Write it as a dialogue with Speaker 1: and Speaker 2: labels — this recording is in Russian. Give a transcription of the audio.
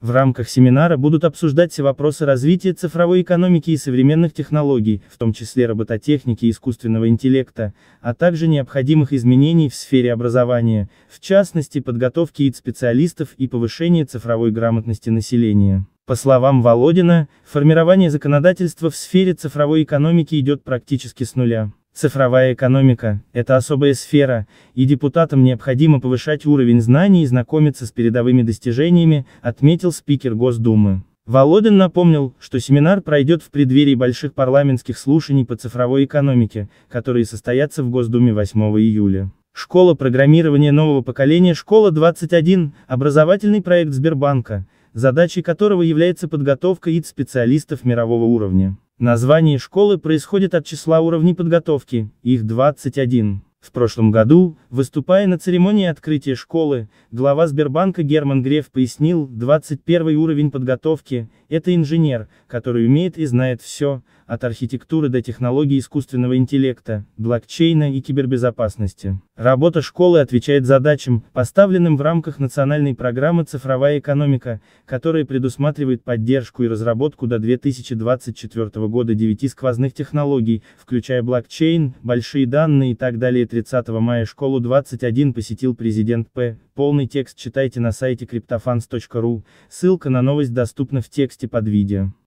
Speaker 1: В рамках семинара будут обсуждать вопросы развития цифровой экономики и современных технологий, в том числе робототехники и искусственного интеллекта, а также необходимых изменений в сфере образования, в частности подготовки ИД специалистов и повышения цифровой грамотности населения. По словам Володина, формирование законодательства в сфере цифровой экономики идет практически с нуля. Цифровая экономика – это особая сфера, и депутатам необходимо повышать уровень знаний и знакомиться с передовыми достижениями, отметил спикер Госдумы. Володин напомнил, что семинар пройдет в преддверии больших парламентских слушаний по цифровой экономике, которые состоятся в Госдуме 8 июля. Школа программирования нового поколения «Школа-21» – образовательный проект Сбербанка, задачей которого является подготовка ИД-специалистов мирового уровня. Название школы происходит от числа уровней подготовки, их 21. В прошлом году, выступая на церемонии открытия школы, глава Сбербанка Герман Греф пояснил, 21 уровень подготовки это инженер, который умеет и знает все, от архитектуры до технологий искусственного интеллекта, блокчейна и кибербезопасности. Работа школы отвечает задачам, поставленным в рамках национальной программы «Цифровая экономика», которая предусматривает поддержку и разработку до 2024 года девяти сквозных технологий, включая блокчейн, большие данные и так далее. 30 мая школу 21 посетил президент П. Полный текст читайте на сайте криптофанс.ру, ссылка на новость доступна в тексте подробности под видео.